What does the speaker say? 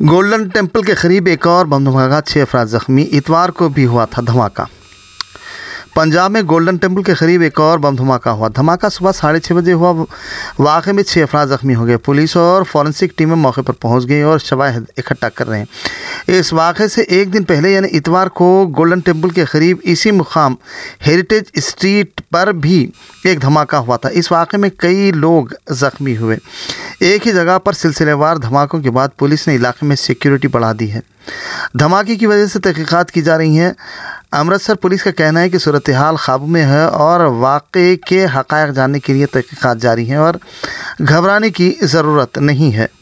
golden temple के करीब एक और बम धमाका छः अफराज जख्मी इतवार को भी हुआ था धमाका पंजाब में गोल्डन टेम्पल के करीब एक और बम धमाका हुआ धमाका सुबह साढ़े छः बजे हुआ वाक़े में छः अफराज ज़ख्मी हो गए पुलिस और फॉरेंसिक टीमें मौके पर पहुंच गई और शवाहद इकट्ठा कर रहे हैं इस वाक़े से एक दिन पहले यानी इतवार को गोल्डन टेम्पल के करीब इसी मुकाम हेरिटेज स्ट्रीट पर भी एक धमाका हुआ था इस वाक़े में कई लोग ज़ख्मी हुए एक ही जगह पर सिलसिलेवार धमाकों के बाद पुलिस ने इलाके में सिक्योरिटी बढ़ा दी है धमाके की वजह से तहकीकत की जा रही है अमृतसर पुलिस का कहना है कि सूरत हाल काबू में है और वाक़े के हक़ जानने के लिए तहकीकत जारी हैं और घबराने की ज़रूरत नहीं है